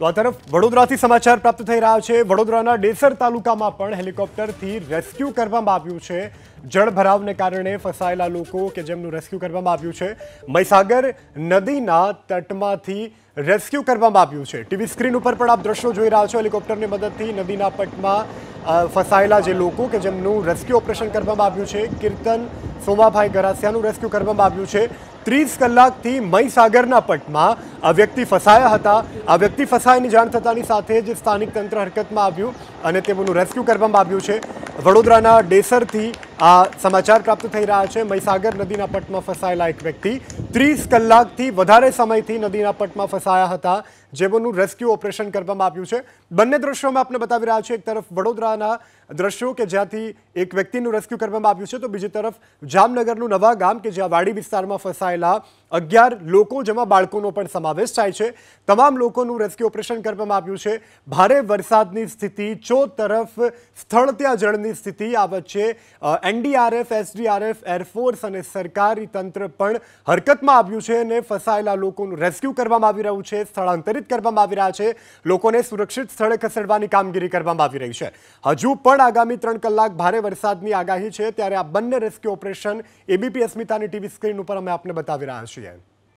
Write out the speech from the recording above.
તમારા તરફ વડોદરાથી સમાચાર પ્રાપ્ત થઈ રહ્યા છે વડોદરાના દેસર તાલુકામાં પણ helicopter થી રેસ્ક્યુ કરવામાં આવ્યું છે જળ ભરાવને કારણે ફસાયેલા લોકો કે જમનું રેસ્ક્યુ કરવામાં આવ્યું છે મૈસાગર નદીના તટમાંથી રેસ્ક્યુ કરવામાં આવ્યું છે ટીવી સ્ક્રીન ઉપર પર આપ દર્શકો જોઈ રહ્યા છો helicopter ની મદદથી નદીના પટમાં ફસાયેલા જે લોકો કે જમનું રેસ્ક્યુ ઓપરેશન કરવામાં આવ્યું છે કીર્તન સોમાભાઈ ગરાસિયાનું રેસ્ક્યુ કરવામાં આવ્યું છે ત્રીસ કલાકથી મહીસાગરના પટમાં આ વ્યક્તિ ફસાયા હતા આ વ્યક્તિ ફસાયાની જાણ થતાની સાથે જ સ્થાનિક તંત્ર હરકતમાં આવ્યું અને તેમનું રેસ્ક્યુ કરવામાં આવ્યું છે વડોદરાના ડેસરથી આ સમાચાર પ્રાપ્ત થઈ રહ્યા છે મહીસાગર નદીના પટમાં ફસાયેલા એક વ્યક્તિ ત્રીસ કલાકથી વધારે સમયથી નદીના પટમાં ફસાયા હતા જેઓનું રેસ્ક્યુ ઓપરેશન કરવામાં આવ્યું છે બંને દ્રશ્યોમાં આપણે બતાવી રહ્યા છે એક તરફ વડોદરાના દ્રશ્યો કે જ્યાંથી એક વ્યક્તિનું રેસ્ક્યુ કરવામાં આવ્યું છે તો બીજી તરફ જામનગરનું નવા ગામ કે જ્યાં વાડી વિસ્તારમાં ફસાયેલા અગિયાર લોકો જેમાં બાળકોનો પણ સમાવેશ થાય છે તમામ લોકોનું રેસ્ક્યુ ઓપરેશન કરવામાં આવ્યું છે ભારે વરસાદની સ્થિતિ ચો તરફ સ્થળ ત્યાં જળની સ્થિતિ આ વચ્ચે એનડીઆરએફ એસડીઆરએફ એરફોર્સ અને સરકારી તંત્ર પણ હરકતમાં આવ્યું છે અને ફસાયેલા લોકોનું રેસ્ક્યુ કરવામાં આવી રહ્યું છે સ્થળાંતરિત કરવામાં આવી રહ્યા છે લોકોને સુરક્ષિત સ્થળે ખસેડવાની કામગીરી કરવામાં આવી રહી છે હજુ પણ આગામી ત્રણ કલાક ભારે વરસાદની આગાહી છે ત્યારે આ બંને રેસ્ક્યુ ઓપરેશન એબીપી અસ્મિતાની ટીવી સ્ક્રીન ઉપર અમે આપને બતાવી રહ્યા છીએ